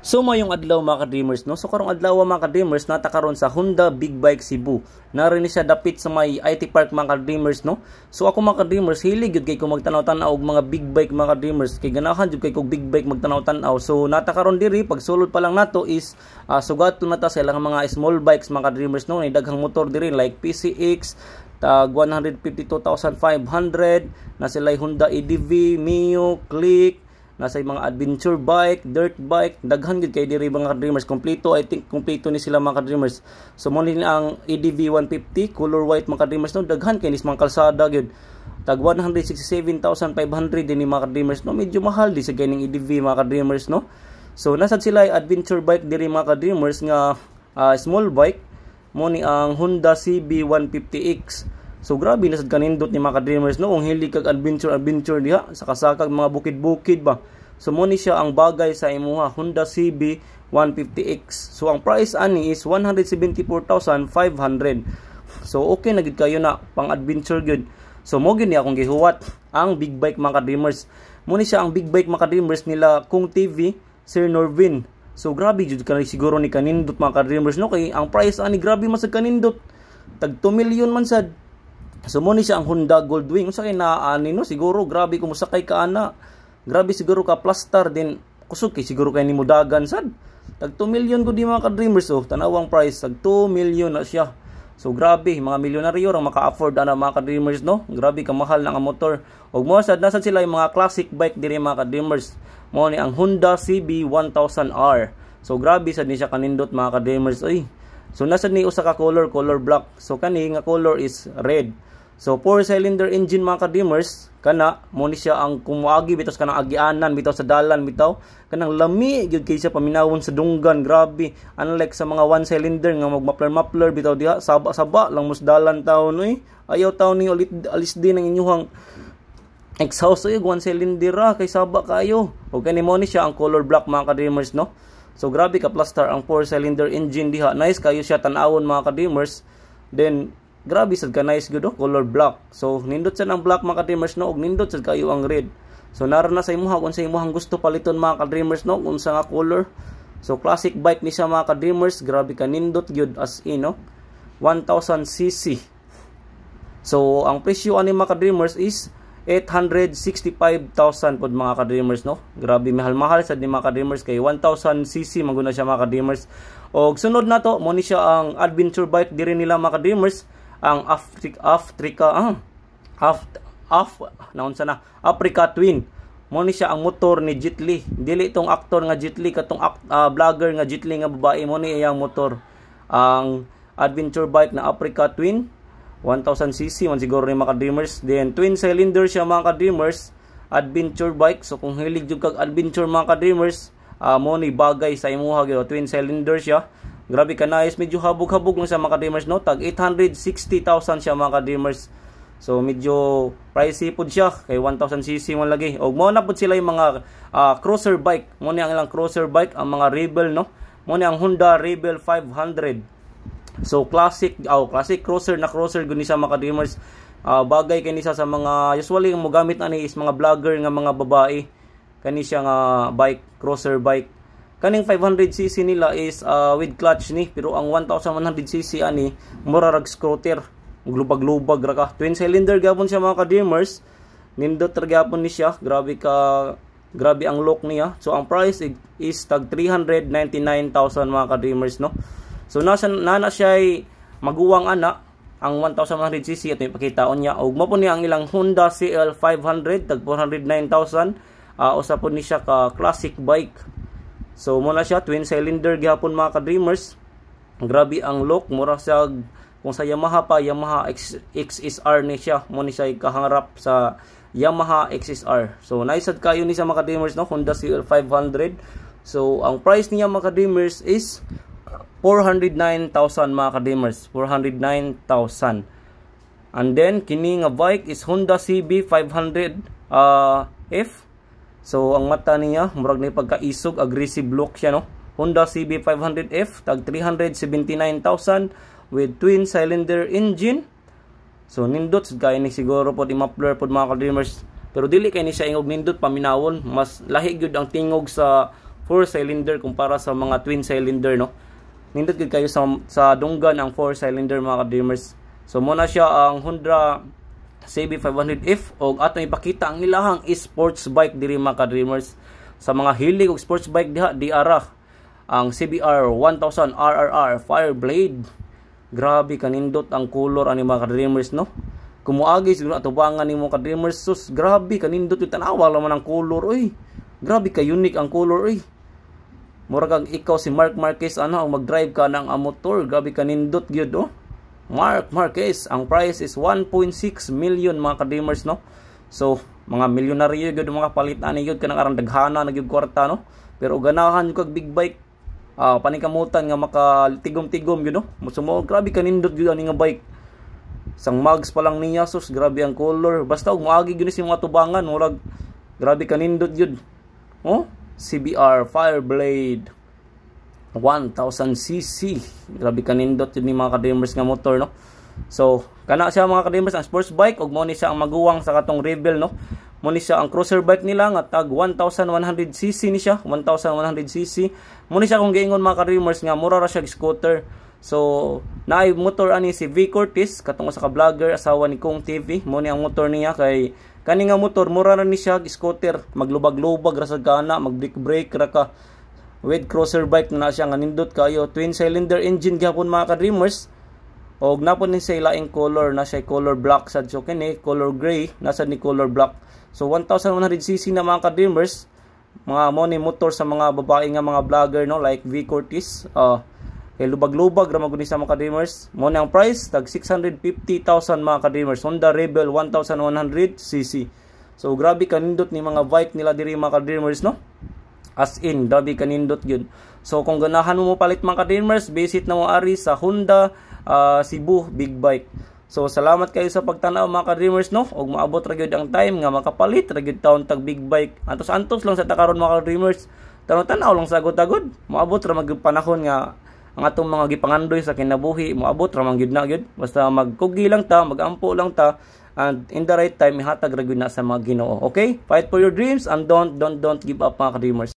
So mayong adlaw mga ka-dreamers no. So karong adlaw mga ka-dreamers natakaron sa Honda Big Bike Cebu. Narin siya dapit sa may IT Park mga ka-dreamers no. So ako mga ka-dreamers hilig gyud kay ko magtanaw-tanaw og mga big bike mga ka-dreamers kay ganahan gyud kay ko big bike magtanaw-tanaw. So natakaron karon diri pag sulod pa lang nato is uh, ah, sugaton nata sa ilang mga small bikes mga ka-dreamers no. Ni daghang motor diri like PCX, tag 152,500 na sila Honda EDV, Mio, Click, nasa mga adventure bike, dirt bike, daghan gid kay diri mga dreamers kompleto. I think kompleto ni sila mga dreamers. So mo ni ang ADV e 150 color white mga dreamers no daghan kay nis mga kalsada gid. Tag 167,500 din mga dreamers no medyo mahal di sa ganing ADV e mga dreamers no. So nasad sila ay adventure bike diri mga dreamers nga uh, small bike mo ni ang Honda CB 150X So grabe na sad kanindot ni mga dreamers no kung hili kag adventure adventure diha sa kasakag mga bukid-bukid ba. So mo ni siya ang bagay sa imuha Honda CB 150X. So ang price ani is 174,500. So okay na gid kayo na pang adventure gyud. So mo gyud ni akong gihuwat ang big bike mga dreamers. Mo ni siya ang big bike mga dreamers nila Kung TV Sir Norvin. So grabe jud kanay siguro ni kanindot mga dreamers no kay ang price ani grabe man sa kanindot. Tag 2 million man sad. Sumuni siya ang Honda Goldwing. Unsa kay naani no siguro grabe kung musakay ka ana. Grabe siguro ka plaster din kusog kay siguro kay nimo dagan sad. Tag 2 million gud di mga ka dreamers oh. Tanawang price tag 2 million na siya. So grabe, mga milyonaryo ang maka-afford ana mga ka-dreamers no. Grabe ka mahal na nga motor. Og mo sad nasad sila yung mga classic bike diri mga ka-dreamers. Mo ni ang Honda CB 1000R. So grabe sad ni siya kanindot mga ka-dreamers oy. So nasa ni usa ka color, color black. So kani nga color is red. So four cylinder engine mga kadimers kana mo ni siya ang kumuagi bitaw kanang agianan bitaw sa dalan bitaw kanang lami gyud kay siya paminawon sa dunggan grabe unlike sa mga one cylinder nga magmapler mapler bitaw diha saba saba lang mus dalan taon uy ayaw taon ni ulit alis din ang inyuhang exhaust uy one cylinder ra kay saba kayo ug kani mo ni siya ang color black mga kadimers no So grabe ka plaster ang 4-cylinder engine diha. Nice kayo siya tan-awon mga ka-dimmers. Then grabe sad ka nice gyud oh, color black. So nindot sad ang black mga ka-dimmers no og nindot sad kayo ang red. So naron na sa imuha kung sa imuhang gusto paliton mga ka-dreamers no unsa nga color. So classic bike ni siya mga ka-dreamers, grabe ka nindot gyud as in no. 1000cc. So ang presyo ani mga ka-dreamers is 865,000 pod mga ka-dreamers no. Grabe mahal-mahal sad ni mga ka-dreamers kay 1,000 cc maguna siya mga ka-dreamers. Og sunod na to mo ni siya ang adventure bike diri nila mga ka-dreamers ang Africa Africa ah, Af Af naunsa na Africa Twin. Mo ni siya ang motor ni Jitli. Dili itong aktor nga Jitli katong uh, vlogger nga Jitli nga babae mo ni iyang motor ang adventure bike na Africa Twin 1000cc man siguro ni mga dreamers then twin cylinder siya mga dreamers adventure bike so kung hilig jud kag adventure mga dreamers uh, ah, mo ni bagay sa imuha gyud oh, twin cylinder siya grabe ka nice medyo habog-habog lang sa mga dreamers no tag 860,000 siya mga dreamers so medyo pricey pud siya kay 1000cc man lagi og mao na pud sila yung mga uh, crosser bike mo ni ang ilang cruiser bike ang mga rebel no mo ni ang Honda Rebel 500 So classic aw oh, classic crosser na crosser guni sa mga dreamers uh, bagay kini sa mga usually ang mogamit ani is mga vlogger nga mga babae kani siya nga uh, bike crosser bike kaning 500cc nila is uh, with clutch ni pero ang 1100cc ani mura rag scooter glubag-lubag ra ka twin cylinder gapon siya mga dreamers nindot ra gapon ni siya grabe ka grabe ang look niya so ang price is tag 399,000 mga dreamers no So nasa nana siya ay maguwang ana ang 1100cc at ipakitaon niya og mapon ang ilang Honda CL500 tag 409,000 uh, ah, usa pud ni siya ka classic bike. So mo na siya twin cylinder gihapon mga ka dreamers. Grabe ang look mura siya kung sa Yamaha pa Yamaha X, XSR ni siya mo ni siya kahangarap sa Yamaha XSR. So naisad kayo ni sa mga dreamers no Honda CL500. So ang price niya mga dreamers is 409,000 mga kadimers. 409,000. And then, kini nga bike is Honda CB500 uh, F. So, ang mata niya, murag na pagkaisog, aggressive look siya, no? Honda CB500 F, tag 379,000 with twin cylinder engine. So, nindot, kaya ni siguro po, imapler po mga kadimers. Pero dili kay ni siya ingog nindot paminawon, mas lahi gyud ang tingog sa four cylinder kumpara sa mga twin cylinder no nindot gid kayo sa, sa dunggan ang 4 cylinder mga dreamers so muna siya ang Honda CB500F og ato ipakita ang ilahang e sports bike diri mga dreamers sa mga hilig og sports bike diha di ara ang CBR 1000 RRR Fireblade grabe kanindot ang color ani mga dreamers no kumuagi siguro atubangan nimo mga dreamers sus grabe kanindot yung tanawa laman ang color oy grabe ka unique ang color oy murag kag ikaw si Mark Marquez ano ang mag-drive ka ng motor, grabe kanindot gyud oh. Mark Marquez, ang price is 1.6 million mga kadimers no. So, mga milyonaryo gyud mga palitan ni gyud kanang aron daghana na gyud kwarta no. Pero ganahan ko kag big bike uh, panikamutan nga makatigom-tigom gyud no. Musumo grabe kanindot gyud ani nga bike. Sang mags pa lang niya sus grabe ang color. Basta og moagi gyud si mga tubangan murag grabe kanindot gyud. Oh, CBR Fireblade 1000cc grabe kanindot yun ni mga kadreamers nga motor no so kana siya mga kadreamers ang sports bike og mo ni siya ang maguwang sa katong rebel no mo ni siya ang cruiser bike nila nga tag 1100cc ni siya 1100cc mo ni siya kung giingon mga kadreamers nga mura ra siya scooter So, naay motor ani si V Cortez katong sa ka-vlogger asawa ni Kong TV mo ni ang motor niya kay Kani nga motor mura na ni siya scooter, maglubag-lubag ra sa gana, mag-break-break ra ka. With crosser bike na siya nga nindot kayo, twin cylinder engine gapon mga ka-dreamers. Og napon ni sa ilaing color na siya color black sad so kini color gray nasa ni color black. So 1100cc na mga ka-dreamers mga money motor sa mga babae nga mga vlogger no like V Cortez uh, ah, kay eh, lubag-lubag ra maguni sa mga ka-dreamers mo ang price tag 650,000 mga ka-dreamers Honda Rebel 1100cc so grabe kanindot ni mga bike nila diri mga ka-dreamers no as in grabe kanindot yun so kung ganahan mo palit mga ka-dreamers visit na mo ari sa Honda uh, Cebu Big Bike So salamat kayo sa pagtanaw mga ka-dreamers no. Og maabot ra gyud ang time nga makapalit ra gyud taon tag big bike. Antos-antos lang sa takaron mga ka-dreamers. Tanaw-tanaw lang sa agod-agod. Maabot ra magpanahon nga ang atong mga gipangandoy sa kinabuhi moabot ra man gyud na gyud basta magkugi lang ta magampo lang ta and in the right time mihatag ra gyud na sa mga Ginoo okay fight for your dreams and don't don't don't give up mga dreamers